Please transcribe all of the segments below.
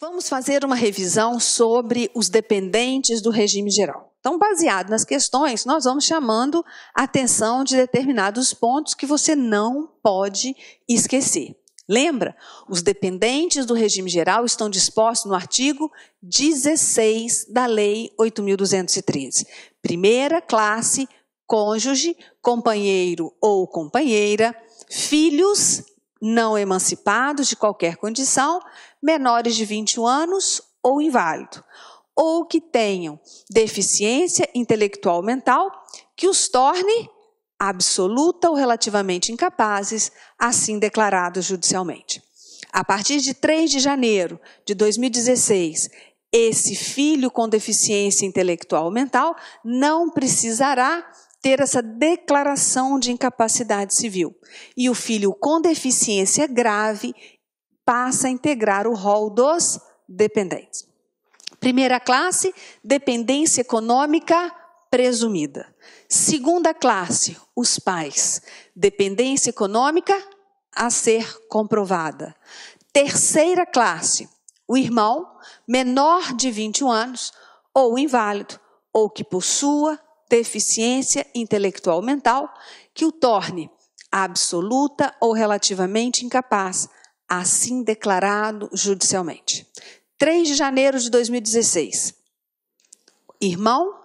Vamos fazer uma revisão sobre os dependentes do regime geral. Então, baseado nas questões, nós vamos chamando a atenção de determinados pontos que você não pode esquecer. Lembra? Os dependentes do regime geral estão dispostos no artigo 16 da Lei 8.213. Primeira classe, cônjuge, companheiro ou companheira, filhos não emancipados de qualquer condição, menores de 21 anos ou inválido, ou que tenham deficiência intelectual mental que os torne absoluta ou relativamente incapazes, assim declarados judicialmente. A partir de 3 de janeiro de 2016, esse filho com deficiência intelectual mental não precisará ter essa declaração de incapacidade civil. E o filho com deficiência grave passa a integrar o rol dos dependentes. Primeira classe, dependência econômica presumida. Segunda classe, os pais. Dependência econômica a ser comprovada. Terceira classe, o irmão menor de 21 anos, ou inválido, ou que possua deficiência intelectual mental que o torne absoluta ou relativamente incapaz, assim declarado judicialmente. 3 de janeiro de 2016. Irmão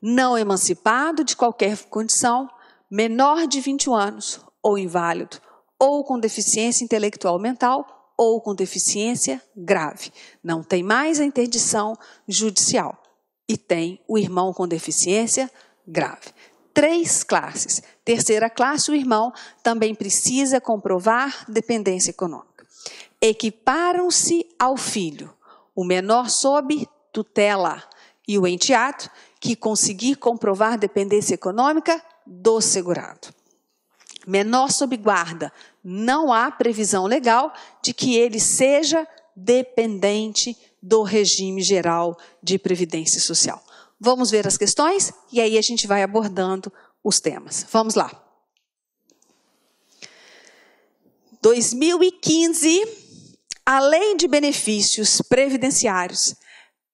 não emancipado de qualquer condição, menor de 21 anos ou inválido, ou com deficiência intelectual mental ou com deficiência grave. Não tem mais a interdição judicial e tem o irmão com deficiência grave. Três classes. Terceira classe, o irmão também precisa comprovar dependência econômica. Equiparam-se ao filho, o menor sob tutela e o enteado que conseguir comprovar dependência econômica do segurado. Menor sob guarda, não há previsão legal de que ele seja dependente do regime geral de previdência social. Vamos ver as questões e aí a gente vai abordando os temas. Vamos lá. 2015, a Lei de Benefícios Previdenciários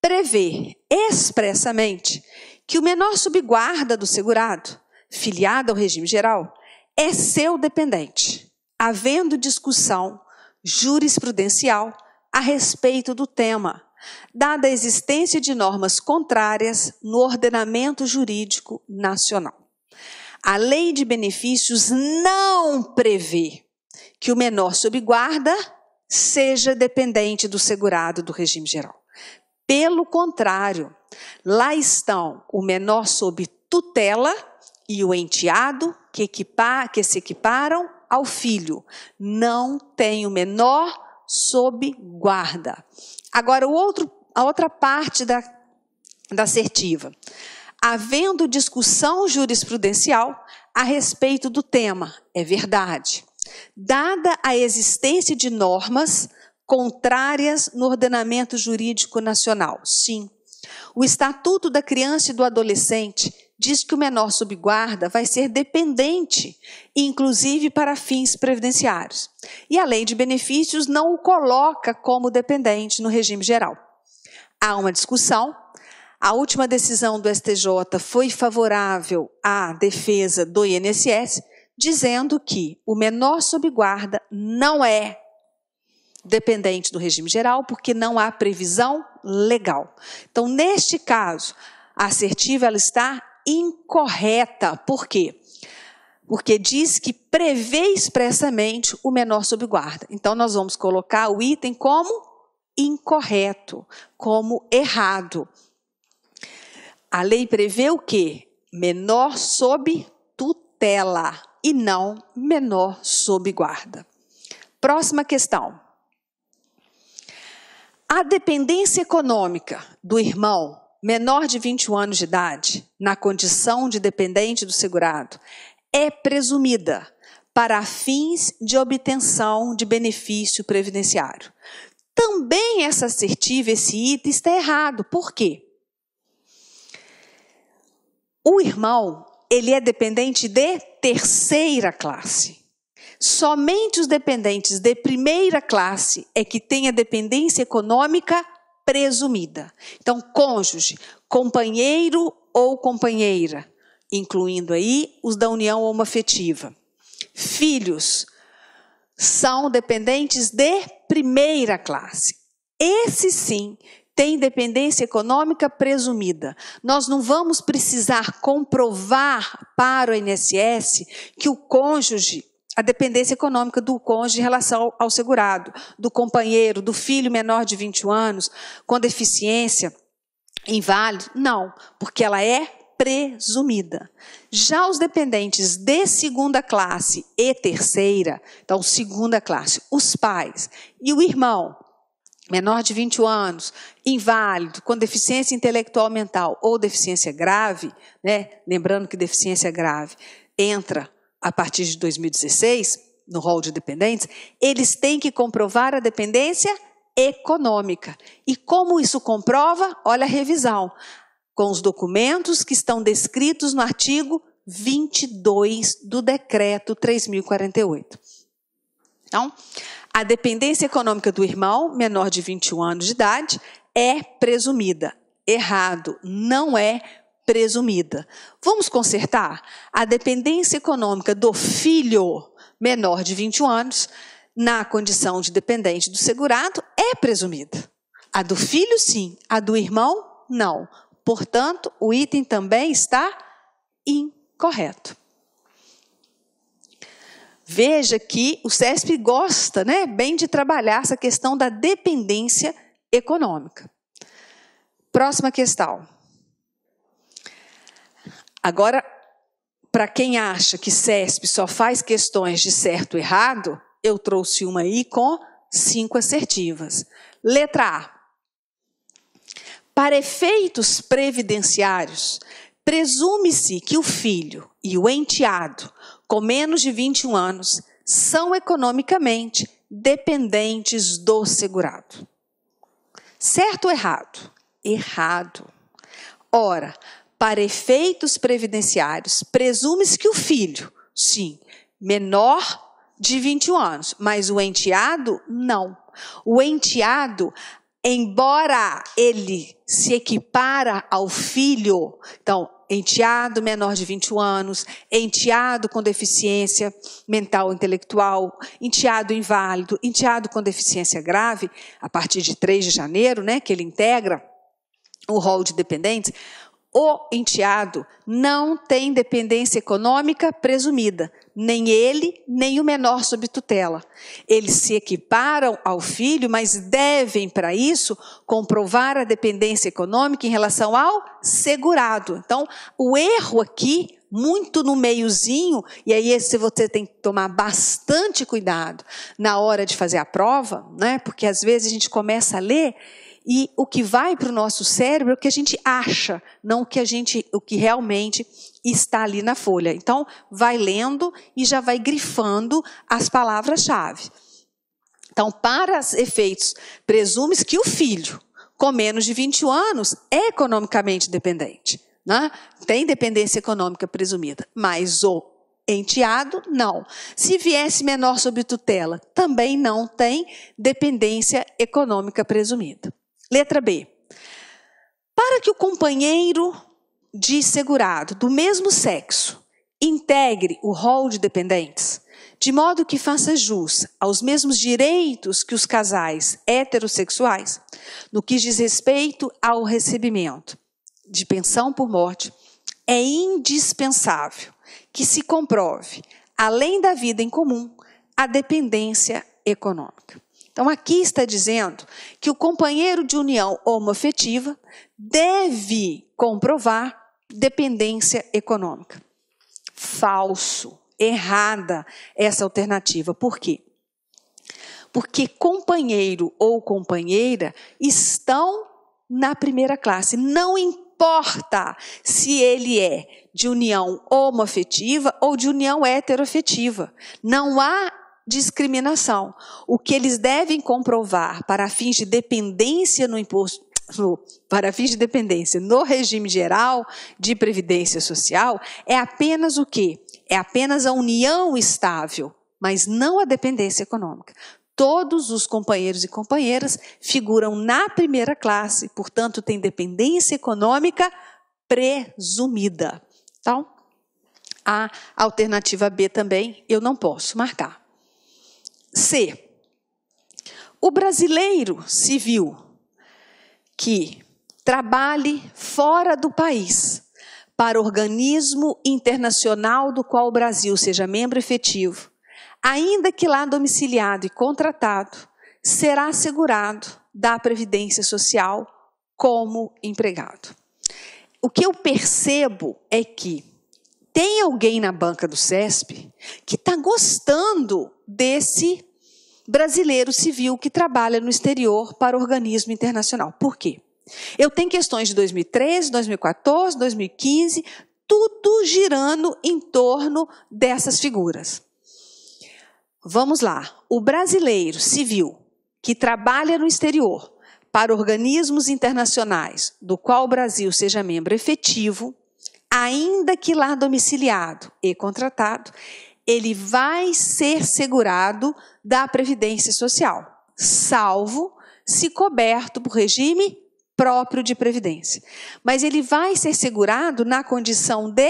prevê expressamente que o menor subguarda do segurado, filiado ao regime geral, é seu dependente, havendo discussão jurisprudencial a respeito do tema, dada a existência de normas contrárias no ordenamento jurídico nacional. A lei de benefícios não prevê que o menor sob guarda seja dependente do segurado do regime geral. Pelo contrário, lá estão o menor sob tutela e o enteado que, que se equiparam ao filho. Não tem o menor sob guarda. Agora, o outro, a outra parte da, da assertiva. Havendo discussão jurisprudencial a respeito do tema, é verdade. Dada a existência de normas contrárias no ordenamento jurídico nacional, sim. O Estatuto da Criança e do Adolescente diz que o menor sob guarda vai ser dependente, inclusive para fins previdenciários. E a lei de benefícios não o coloca como dependente no regime geral. Há uma discussão. A última decisão do STJ foi favorável à defesa do INSS, dizendo que o menor sob guarda não é dependente do regime geral, porque não há previsão legal. Então, neste caso, a assertiva ela está incorreta. Por quê? Porque diz que prevê expressamente o menor sob guarda. Então, nós vamos colocar o item como incorreto, como errado. A lei prevê o quê? Menor sob tutela e não menor sob guarda. Próxima questão. A dependência econômica do irmão menor de 21 anos de idade, na condição de dependente do segurado, é presumida para fins de obtenção de benefício previdenciário. Também essa assertiva, esse item, está errado. Por quê? O irmão, ele é dependente de terceira classe. Somente os dependentes de primeira classe é que têm a dependência econômica presumida. Então, cônjuge, companheiro ou companheira, incluindo aí os da união homoafetiva. Filhos são dependentes de primeira classe. Esse sim tem dependência econômica presumida. Nós não vamos precisar comprovar para o INSS que o cônjuge a dependência econômica do cônjuge em relação ao segurado, do companheiro, do filho menor de 21 anos, com deficiência, inválido? Não, porque ela é presumida. Já os dependentes de segunda classe e terceira, então segunda classe, os pais e o irmão, menor de 21 anos, inválido, com deficiência intelectual mental ou deficiência grave, né? Lembrando que deficiência grave entra a partir de 2016, no rol de dependentes, eles têm que comprovar a dependência econômica. E como isso comprova? Olha a revisão. Com os documentos que estão descritos no artigo 22 do decreto 3048. Então, a dependência econômica do irmão menor de 21 anos de idade é presumida. Errado, não é presumida. Vamos consertar? A dependência econômica do filho menor de 21 anos, na condição de dependente do segurado, é presumida. A do filho, sim. A do irmão, não. Portanto, o item também está incorreto. Veja que o CESP gosta né, bem de trabalhar essa questão da dependência econômica. Próxima questão. Agora, para quem acha que CESP só faz questões de certo e errado, eu trouxe uma aí com cinco assertivas. Letra A. Para efeitos previdenciários, presume-se que o filho e o enteado com menos de 21 anos são economicamente dependentes do segurado. Certo ou errado? Errado. Ora, para efeitos previdenciários, presume-se que o filho, sim, menor de 21 anos, mas o enteado, não. O enteado, embora ele se equipara ao filho, então, enteado menor de 21 anos, enteado com deficiência mental ou intelectual, enteado inválido, enteado com deficiência grave, a partir de 3 de janeiro, né, que ele integra o rol de dependentes, o enteado não tem dependência econômica presumida, nem ele, nem o menor sob tutela. Eles se equiparam ao filho, mas devem, para isso, comprovar a dependência econômica em relação ao segurado. Então, o erro aqui, muito no meiozinho, e aí esse você tem que tomar bastante cuidado na hora de fazer a prova, né? porque às vezes a gente começa a ler e o que vai para o nosso cérebro é o que a gente acha, não o que a gente, o que realmente está ali na folha. Então, vai lendo e já vai grifando as palavras-chave. Então, para efeitos, presumes que o filho com menos de 20 anos é economicamente dependente. Né? Tem dependência econômica presumida, mas o enteado, não. Se viesse menor sob tutela, também não tem dependência econômica presumida. Letra B. Para que o companheiro de segurado do mesmo sexo integre o rol de dependentes, de modo que faça jus aos mesmos direitos que os casais heterossexuais, no que diz respeito ao recebimento de pensão por morte, é indispensável que se comprove, além da vida em comum, a dependência econômica. Então, aqui está dizendo que o companheiro de união homoafetiva deve comprovar dependência econômica. Falso, errada essa alternativa. Por quê? Porque companheiro ou companheira estão na primeira classe. Não importa se ele é de união homoafetiva ou de união heteroafetiva. Não há discriminação. O que eles devem comprovar para fins de dependência no imposto para fins de dependência no regime geral de previdência social é apenas o quê? É apenas a união estável, mas não a dependência econômica. Todos os companheiros e companheiras figuram na primeira classe, portanto, têm dependência econômica presumida. Então, a alternativa B também eu não posso marcar. C. O brasileiro civil que trabalhe fora do país para organismo internacional do qual o Brasil seja membro efetivo, ainda que lá domiciliado e contratado, será assegurado da Previdência Social como empregado. O que eu percebo é que tem alguém na banca do CESP que está gostando desse brasileiro civil que trabalha no exterior para organismo internacional. Por quê? Eu tenho questões de 2013, 2014, 2015, tudo girando em torno dessas figuras. Vamos lá. O brasileiro civil que trabalha no exterior para organismos internacionais, do qual o Brasil seja membro efetivo, ainda que lá domiciliado e contratado, ele vai ser segurado da Previdência Social, salvo se coberto por regime próprio de previdência. Mas ele vai ser segurado na condição de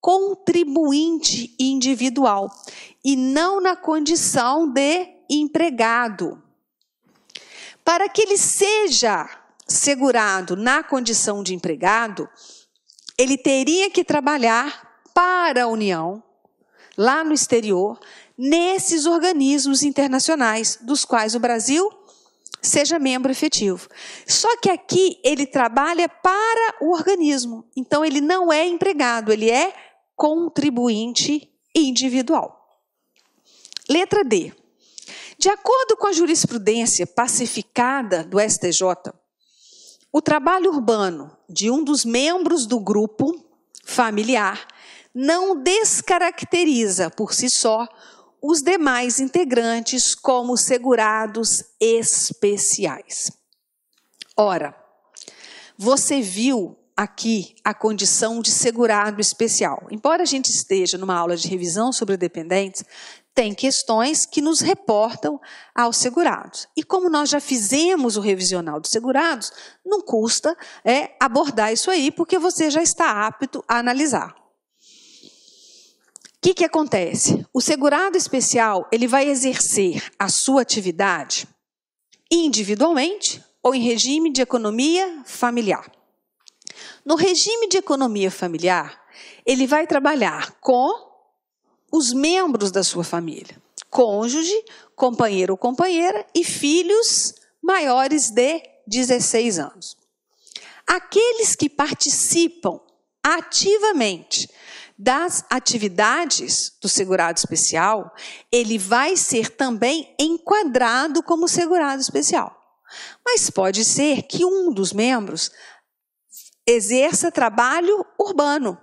contribuinte individual e não na condição de empregado. Para que ele seja segurado na condição de empregado, ele teria que trabalhar para a União lá no exterior, nesses organismos internacionais, dos quais o Brasil seja membro efetivo. Só que aqui ele trabalha para o organismo, então ele não é empregado, ele é contribuinte individual. Letra D. De acordo com a jurisprudência pacificada do STJ, o trabalho urbano de um dos membros do grupo familiar não descaracteriza por si só os demais integrantes como segurados especiais. Ora, você viu aqui a condição de segurado especial. Embora a gente esteja numa aula de revisão sobre dependentes, tem questões que nos reportam aos segurados. E como nós já fizemos o revisional dos segurados, não custa é, abordar isso aí, porque você já está apto a analisar que, que acontece? O segurado especial ele vai exercer a sua atividade individualmente ou em regime de economia familiar. No regime de economia familiar, ele vai trabalhar com os membros da sua família, cônjuge, companheiro ou companheira e filhos maiores de 16 anos. Aqueles que participam ativamente das atividades do segurado especial, ele vai ser também enquadrado como segurado especial. Mas pode ser que um dos membros exerça trabalho urbano.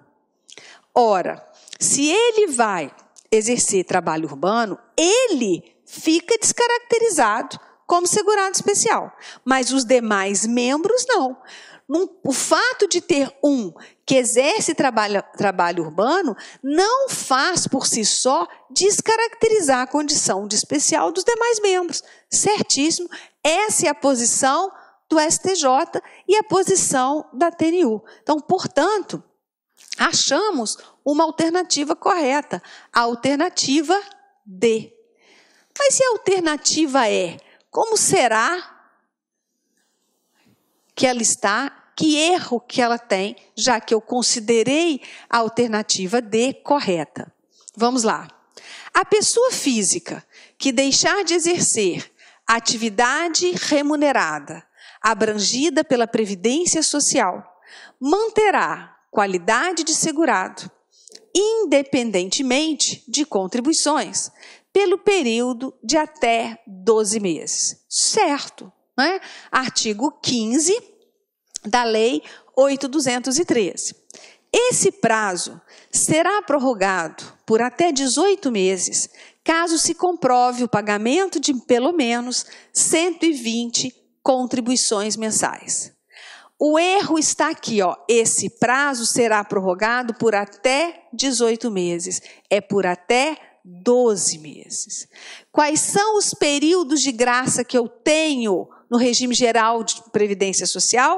Ora, se ele vai exercer trabalho urbano, ele fica descaracterizado como segurado especial, mas os demais membros não o fato de ter um que exerce trabalho, trabalho urbano não faz por si só descaracterizar a condição de especial dos demais membros. Certíssimo, essa é a posição do STJ e a posição da TNU. Então, portanto, achamos uma alternativa correta, a alternativa D. Mas se a alternativa é, Como será que ela está que erro que ela tem, já que eu considerei a alternativa D correta. Vamos lá. A pessoa física que deixar de exercer atividade remunerada abrangida pela Previdência Social manterá qualidade de segurado, independentemente de contribuições, pelo período de até 12 meses. Certo, né? Artigo 15 da Lei 8213. Esse prazo será prorrogado por até 18 meses, caso se comprove o pagamento de pelo menos 120 contribuições mensais. O erro está aqui, ó. Esse prazo será prorrogado por até 18 meses. É por até 12 meses. Quais são os períodos de graça que eu tenho no regime geral de previdência social?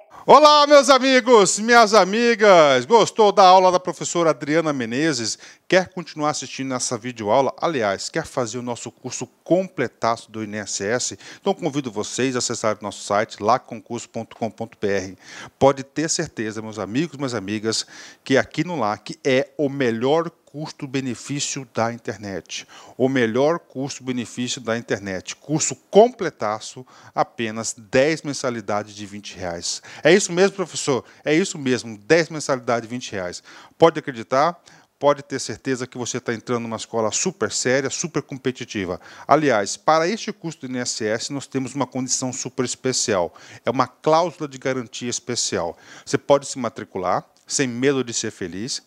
Olá, meus amigos, minhas amigas! Gostou da aula da professora Adriana Menezes? Quer continuar assistindo essa videoaula? Aliás, quer fazer o nosso curso completaço do INSS? Então convido vocês a acessar o nosso site lacconcurso.com.br. Pode ter certeza, meus amigos, minhas amigas, que aqui no LAC é o melhor custo-benefício da internet. O melhor custo-benefício da internet. Curso completaço, apenas 10 mensalidades de 20 reais. É isso mesmo, professor? É isso mesmo, 10 mensalidades de 20 reais. Pode acreditar? pode ter certeza que você está entrando numa escola super séria, super competitiva. Aliás, para este custo do INSS, nós temos uma condição super especial. É uma cláusula de garantia especial. Você pode se matricular sem medo de ser feliz.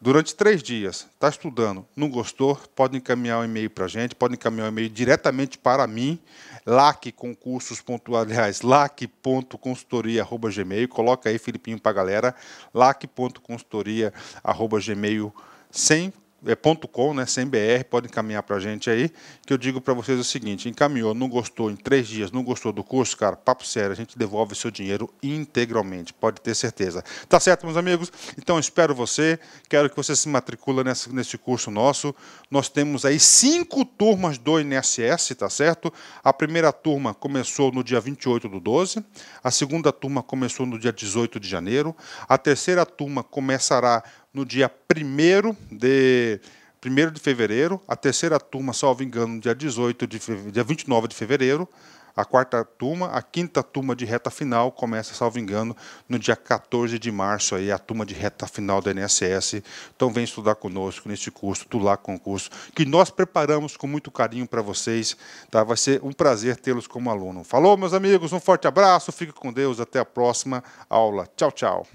Durante três dias, está estudando, não gostou, pode encaminhar um e-mail para a gente, pode encaminhar um e-mail diretamente para mim, lacconcursos.aliás, lac.consultoria.gmail, coloca aí Filipinho para a galera, lac.consultoria.gmail.com sem é, ponto .com, né, sem BR, pode encaminhar para a gente aí, que eu digo para vocês o seguinte, encaminhou, não gostou em três dias, não gostou do curso, cara, papo sério, a gente devolve seu dinheiro integralmente, pode ter certeza. Tá certo, meus amigos? Então, espero você, quero que você se matricula nessa, nesse curso nosso, nós temos aí cinco turmas do INSS, tá certo? A primeira turma começou no dia 28 do 12, a segunda turma começou no dia 18 de janeiro, a terceira turma começará no dia 1 de, 1 de fevereiro, a terceira turma, salvo engano, no dia, 18 de fevereiro, dia 29 de fevereiro, a quarta turma, a quinta turma de reta final começa, salvo engano, no dia 14 de março, aí, a turma de reta final da NSS. Então vem estudar conosco neste curso do Concurso, que nós preparamos com muito carinho para vocês. Tá? Vai ser um prazer tê-los como aluno. Falou, meus amigos, um forte abraço, fique com Deus, até a próxima aula. Tchau, tchau.